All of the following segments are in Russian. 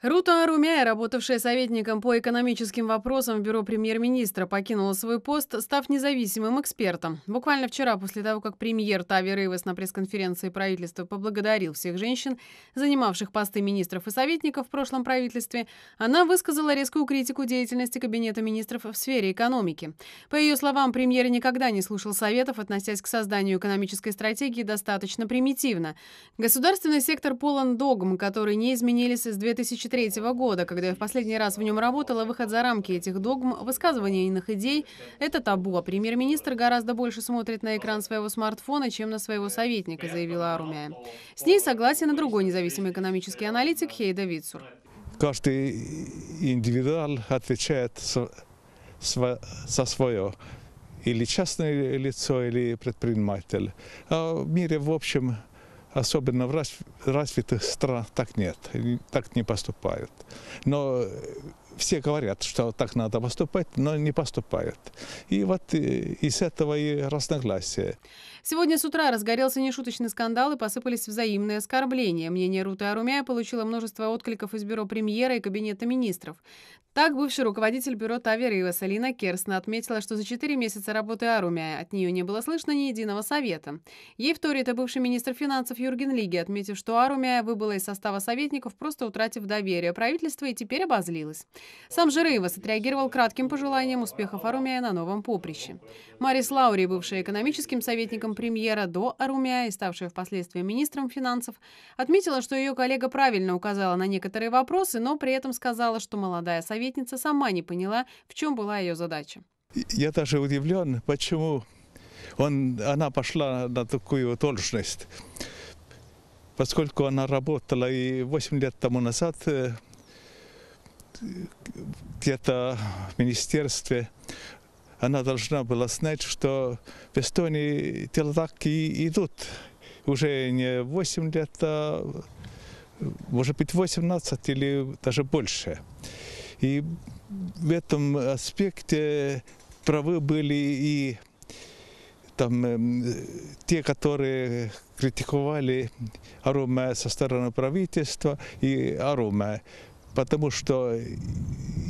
Рута Арумяя, работавшая советником по экономическим вопросам в бюро премьер-министра, покинула свой пост, став независимым экспертом. Буквально вчера, после того, как премьер Тави Рейвас на пресс-конференции правительства поблагодарил всех женщин, занимавших посты министров и советников в прошлом правительстве, она высказала резкую критику деятельности Кабинета министров в сфере экономики. По ее словам, премьер никогда не слушал советов, относясь к созданию экономической стратегии достаточно примитивно. Государственный сектор полон догм, которые не изменились с 2000 2003 года, когда я в последний раз в нем работала, выход за рамки этих догм, высказывание иных идей – это табу, а премьер-министр гораздо больше смотрит на экран своего смартфона, чем на своего советника, заявила Арумия. С ней согласен и другой независимый экономический аналитик Хейда Вицур. Каждый индивидуал отвечает за свое или частное лицо, или предприниматель. А в мире в общем особенно в развитых странах, так нет, так не поступают. Но э, все говорят, что так надо поступать, но не поступают. И вот э, из этого и разногласия. Сегодня с утра разгорелся нешуточный скандал и посыпались взаимные оскорбления. Мнение Руты Арумяя получило множество откликов из бюро премьера и кабинета министров. Так, бывший руководитель бюро Таверивас Алина Керсна отметила, что за четыре месяца работы Арумяя от нее не было слышно ни единого совета. Ей вторит и бывший министр финансов Юрген Лиги, отметив, что Арумяя выбыла из состава советников, просто утратив доверие правительства и теперь обозлилась. Сам же Рейвас отреагировал кратким пожеланием успехов Арумяя на новом поприще. Марис Лаури, бывшая экономическим советником премьера до Арумя и ставшая впоследствии министром финансов, отметила, что ее коллега правильно указала на некоторые вопросы, но при этом сказала, что молодая советница сама не поняла, в чем была ее задача. Я даже удивлен, почему он, она пошла на такую должность, поскольку она работала и 8 лет тому назад э, где-то в министерстве она должна была знать, что в Эстонии теракты идут уже не 8 лет, а может быть 18 или даже больше. И в этом аспекте правы были и там э, те, которые критиковали Аруме со стороны правительства и Аруме, потому что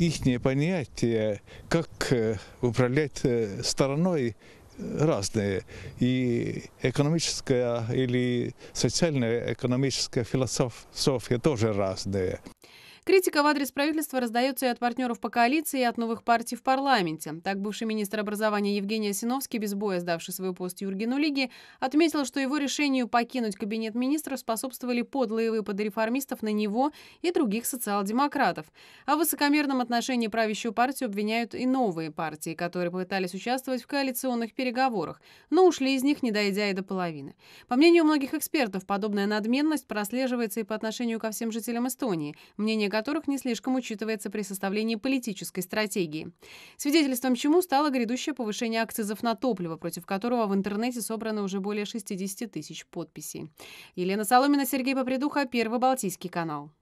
их понятие, как э, управлять э, стороной э, разные. И экономическая или социально-экономическая философия тоже разные. Критика в адрес правительства раздается и от партнеров по коалиции, и от новых партий в парламенте. Так, бывший министр образования Евгений Осиновский, без боя сдавший свой пост Юргену Лиги, отметил, что его решению покинуть кабинет министров способствовали подлые выпады реформистов на него и других социал-демократов. О высокомерном отношении правящую партию обвиняют и новые партии, которые пытались участвовать в коалиционных переговорах, но ушли из них, не дойдя и до половины. По мнению многих экспертов, подобная надменность прослеживается и по отношению ко всем жителям Эстонии. Мнение которых не слишком учитывается при составлении политической стратегии. Свидетельством чему стало грядущее повышение акцизов на топливо, против которого в интернете собрано уже более 60 тысяч подписей. Елена Соломина, Сергей Попридуха, Первый Балтийский канал.